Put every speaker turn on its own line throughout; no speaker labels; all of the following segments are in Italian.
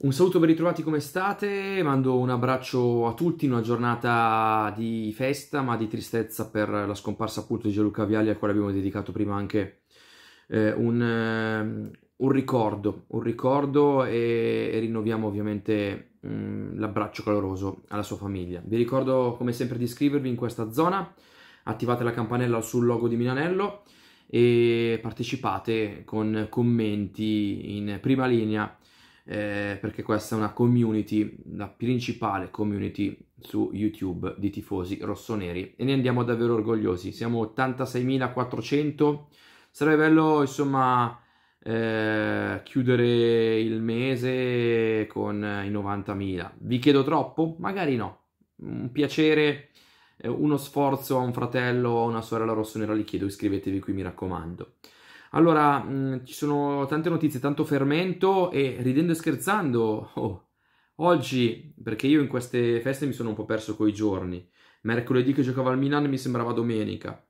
Un saluto ben ritrovati come state, mando un abbraccio a tutti in una giornata di festa ma di tristezza per la scomparsa appunto di Gianluca Vialli al quale abbiamo dedicato prima anche eh, un, eh, un, ricordo, un ricordo e, e rinnoviamo ovviamente mh, mm, l'abbraccio caloroso alla sua famiglia. Vi ricordo come sempre di iscrivervi in questa zona, attivate la campanella sul logo di Milanello e partecipate con commenti in prima linea eh, perché questa è una community, la principale community su YouTube di tifosi rossoneri e ne andiamo davvero orgogliosi. Siamo 86.400, sarebbe bello insomma eh, chiudere il mese con i 90.000. Vi chiedo troppo? Magari no. Un piacere, eh, uno sforzo a un fratello o a una sorella rossonera li chiedo, iscrivetevi qui mi raccomando. Allora, mh, mm, ci sono tante notizie, tanto fermento e ridendo e scherzando. Oh, oggi, perché io in queste feste mi sono un po' perso coi giorni. Mercoledì che giocavo al Milan mi sembrava domenica.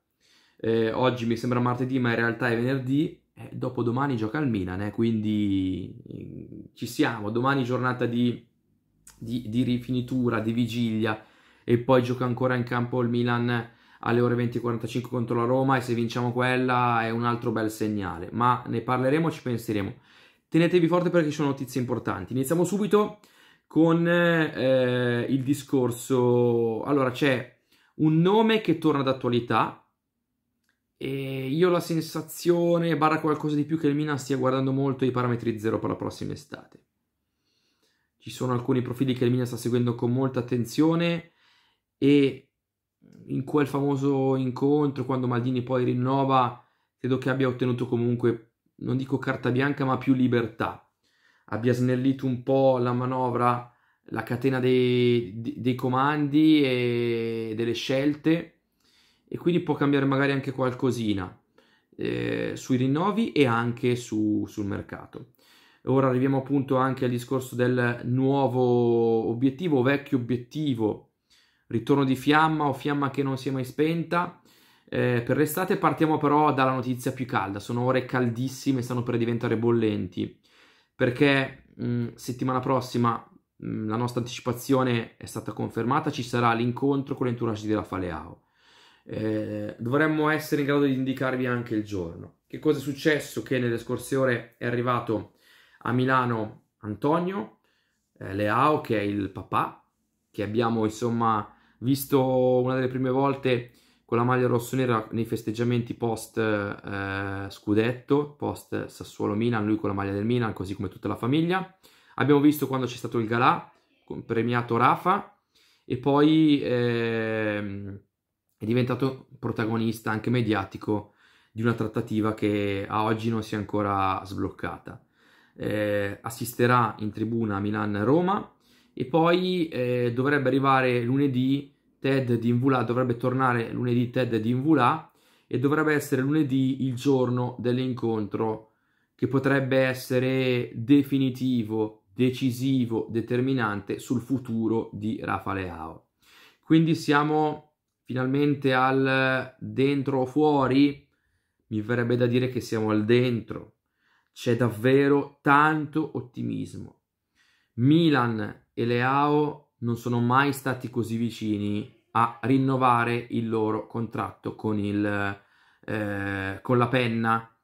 Eh, oggi mi sembra martedì, ma in realtà è venerdì. Eh, dopodomani gioca al Milan, eh, quindi mm, ci siamo. Domani giornata di, di, di rifinitura, di vigilia. E poi gioca ancora in campo il Milan alle ore 20.45 contro la Roma e se vinciamo quella è un altro bel segnale, ma ne parleremo, ci penseremo. Tenetevi forte perché ci sono notizie importanti. Iniziamo subito con eh, il discorso. Allora, c'è un nome che torna d'attualità e io ho la sensazione, barra qualcosa di più, che il Milan stia guardando molto i parametri zero per la prossima estate. Ci sono alcuni profili che il Milan sta seguendo con molta attenzione e in quel famoso incontro, quando Maldini poi rinnova, credo che abbia ottenuto comunque, non dico carta bianca, ma più libertà. Abbia snellito un po' la manovra, la catena dei, dei comandi e delle scelte, e quindi può cambiare magari anche qualcosina eh, sui rinnovi e anche su, sul mercato. Ora arriviamo appunto anche al discorso del nuovo obiettivo, vecchio obiettivo ritorno di fiamma o fiamma che non si è mai spenta. Eh, per l'estate partiamo però dalla notizia più calda, sono ore caldissime, stanno per diventare bollenti, perché mh, mm, settimana prossima mh, mm, la nostra anticipazione è stata confermata, ci sarà l'incontro con l'entourage della Faleao. Eh, dovremmo essere in grado di indicarvi anche il giorno. Che cosa è successo? Che nelle scorse ore è arrivato a Milano Antonio eh, Leao, che è il papà, che abbiamo insomma visto una delle prime volte con la maglia rossonera nei festeggiamenti post eh, scudetto, post Sassuolo Milan, lui con la maglia del Milan, così come tutta la famiglia. Abbiamo visto quando c'è stato il galà, premiato Rafa, e poi eh, è diventato protagonista anche mediatico di una trattativa che a oggi non si è ancora sbloccata. Eh, assisterà in tribuna a Milan-Roma e poi eh, dovrebbe arrivare lunedì TED di Invula, dovrebbe tornare lunedì TED di Invula e dovrebbe essere lunedì il giorno dell'incontro che potrebbe essere definitivo, decisivo, determinante sul futuro di Rafa Leao. Quindi siamo finalmente al dentro o fuori, mi verrebbe da dire che siamo al dentro. C'è davvero tanto ottimismo, Milan e Leao non sono mai stati così vicini a rinnovare il loro contratto con, il, eh, con la penna,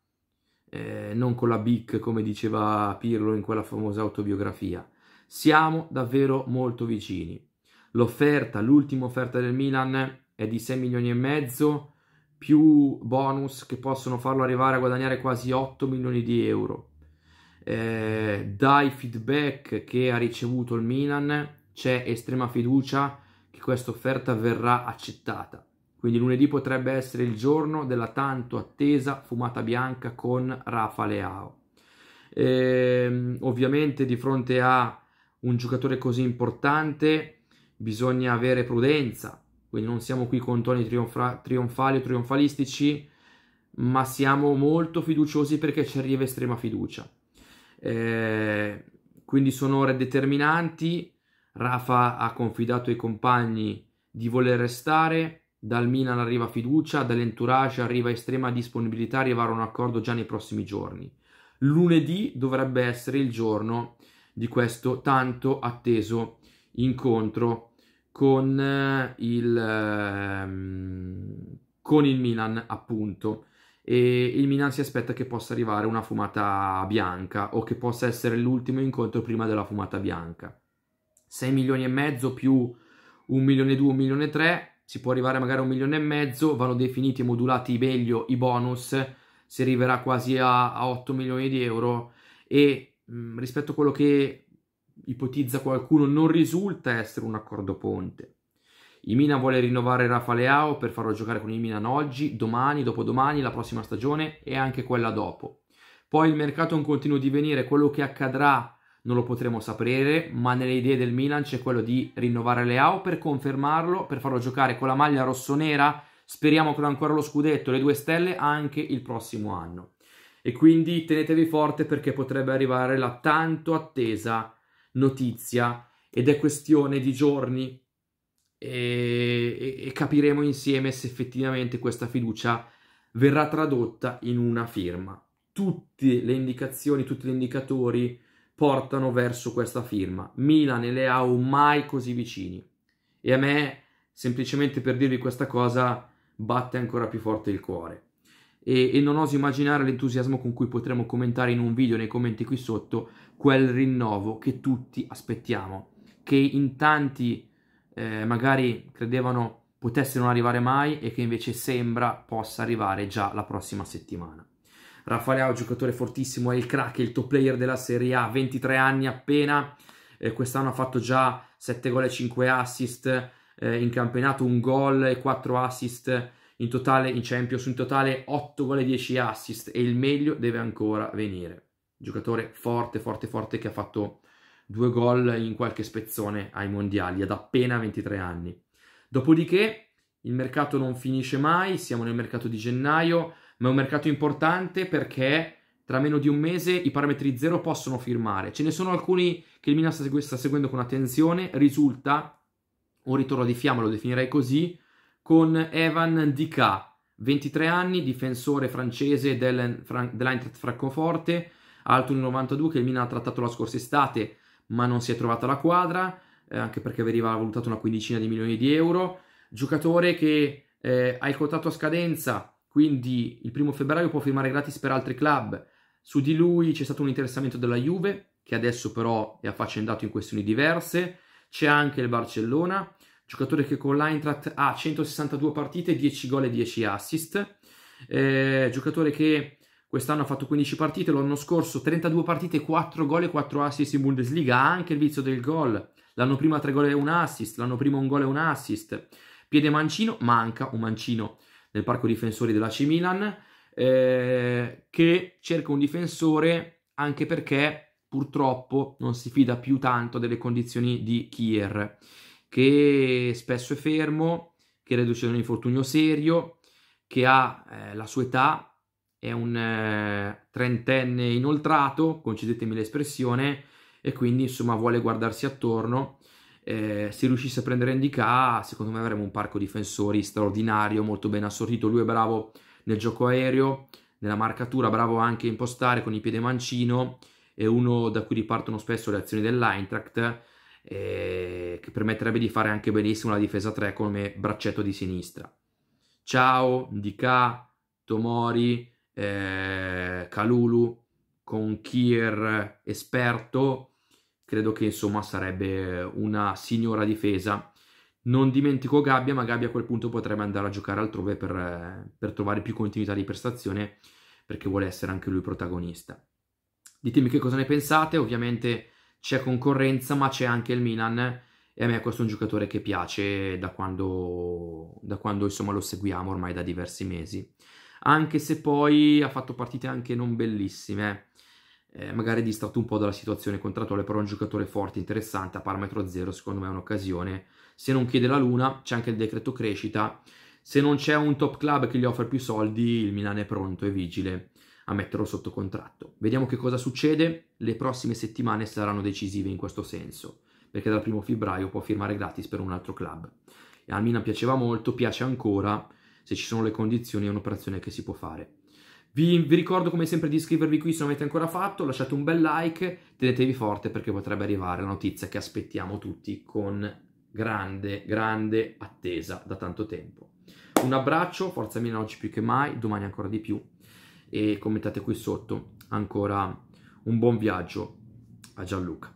eh, non con la BIC come diceva Pirlo in quella famosa autobiografia. Siamo davvero molto vicini. L'offerta, l'ultima offerta del Milan è di 6 milioni e mezzo più bonus che possono farlo arrivare a guadagnare quasi 8 milioni di euro eh, dai feedback che ha ricevuto il Milan c'è estrema fiducia che questa offerta verrà accettata. Quindi lunedì potrebbe essere il giorno della tanto attesa fumata bianca con Rafa Leao. Eh, ovviamente di fronte a un giocatore così importante bisogna avere prudenza, quindi non siamo qui con toni trionfa- trionfali o trionfalistici, ma siamo molto fiduciosi perché ci arriva estrema fiducia. Eh, quindi sono ore determinanti. Rafa ha confidato ai compagni di voler restare. Dal Milan arriva fiducia, dall'entourage arriva estrema disponibilità arrivare a un accordo già nei prossimi giorni. Lunedì dovrebbe essere il giorno di questo tanto atteso incontro con eh, il, ehm, con il Milan, appunto e il Milan si aspetta che possa arrivare una fumata bianca o che possa essere l'ultimo incontro prima della fumata bianca. 6 milioni e mezzo più 1 milione e 2, 1 milione e 3, si può arrivare magari a 1 milione e mezzo, vanno definiti e modulati meglio i bonus, si arriverà quasi a, a 8 milioni di euro e mh, rispetto a quello che ipotizza qualcuno non risulta essere un accordo ponte. Il Milan vuole rinnovare Rafa Leao per farlo giocare con il Milan oggi, domani, dopodomani, la prossima stagione e anche quella dopo. Poi il mercato è un continuo divenire, quello che accadrà non lo potremo sapere, ma nelle idee del Milan c'è quello di rinnovare Leao per confermarlo, per farlo giocare con la maglia rossonera, speriamo con ancora lo scudetto, le due stelle, anche il prossimo anno. E quindi tenetevi forte perché potrebbe arrivare la tanto attesa notizia ed è questione di giorni, e, e, capiremo insieme se effettivamente questa fiducia verrà tradotta in una firma. Tutte le indicazioni, tutti gli indicatori portano verso questa firma. Milan e Leao mai così vicini. E a me, semplicemente per dirvi questa cosa, batte ancora più forte il cuore. E, e non oso immaginare l'entusiasmo con cui potremo commentare in un video, nei commenti qui sotto, quel rinnovo che tutti aspettiamo, che in tanti eh, magari credevano potesse non arrivare mai e che invece sembra possa arrivare già la prossima settimana. Raffaele è un giocatore fortissimo, è il crack, è il top player della Serie A, 23 anni appena, eh, quest'anno ha fatto già 7 gol e 5 assist, eh, in campionato un gol e 4 assist in totale in Champions, in totale 8 gol e 10 assist e il meglio deve ancora venire. Giocatore forte, forte, forte che ha fatto due gol in qualche spezzone ai mondiali ad appena 23 anni. Dopodiché il mercato non finisce mai, siamo nel mercato di gennaio, ma è un mercato importante perché tra meno di un mese i parametri zero possono firmare. Ce ne sono alcuni che il Milan sta, segu- sta seguendo con attenzione, risulta un ritorno di fiamma, lo definirei così, con Evan Dika, 23 anni, difensore francese dell'Eintracht Francoforte, alto 1,92 che il Milan ha trattato la scorsa estate ma non si è trovata la quadra, eh, anche perché veniva valutato una quindicina di milioni di euro. Giocatore che eh, ha il contratto a scadenza, quindi il primo febbraio può firmare gratis per altri club. Su di lui c'è stato un interessamento della Juve, che adesso però è affaccendato in questioni diverse. C'è anche il Barcellona, giocatore che con l'Eintracht ha 162 partite, 10 gol e 10 assist. Eh, giocatore che Quest'anno ha fatto 15 partite, l'anno scorso 32 partite, 4 gol e 4 assist in Bundesliga. Ha anche il vizio del gol. L'anno prima 3 gol e 1 assist, l'anno prima un gol e 1 assist. Piede mancino, manca un mancino nel parco difensori della C Milan, eh, che cerca un difensore anche perché purtroppo non si fida più tanto delle condizioni di Kier, che spesso è fermo, che reduce da un infortunio serio, che ha eh, la sua età è un eh, trentenne inoltrato, concedetemi l'espressione, e quindi insomma vuole guardarsi attorno. Eh, se riuscisse a prendere Indica, secondo me avremmo un parco difensori straordinario, molto ben assortito. Lui è bravo nel gioco aereo, nella marcatura, bravo anche a impostare con il piede mancino. È uno da cui ripartono spesso le azioni dell'Eintracht, eh, che permetterebbe di fare anche benissimo la difesa 3 come braccetto di sinistra. Ciao, Indica, Tomori, eh, Kalulu con Kier esperto, credo che insomma sarebbe una signora difesa. Non dimentico Gabbia, ma Gabbia a quel punto potrebbe andare a giocare altrove per, eh, per trovare più continuità di prestazione, perché vuole essere anche lui protagonista. Ditemi che cosa ne pensate, ovviamente c'è concorrenza, ma c'è anche il Milan e a me questo è un giocatore che piace da quando, da quando insomma, lo seguiamo ormai da diversi mesi anche se poi ha fatto partite anche non bellissime. Eh, magari distratto un po' dalla situazione contrattuale, però è un giocatore forte, interessante, a parametro zero, secondo me è un'occasione. Se non chiede la luna, c'è anche il decreto crescita. Se non c'è un top club che gli offre più soldi, il Milan è pronto e vigile a metterlo sotto contratto. Vediamo che cosa succede, le prossime settimane saranno decisive in questo senso, perché dal primo febbraio può firmare gratis per un altro club. E al Milan piaceva molto, piace ancora, se ci sono le condizioni è un'operazione che si può fare. Vi, vi ricordo come sempre di iscrivervi qui se non avete ancora fatto, lasciate un bel like, tenetevi forte perché potrebbe arrivare la notizia che aspettiamo tutti con grande, grande attesa da tanto tempo. Un abbraccio, forza Milan oggi più che mai, domani ancora di più e commentate qui sotto ancora un buon viaggio a Gianluca.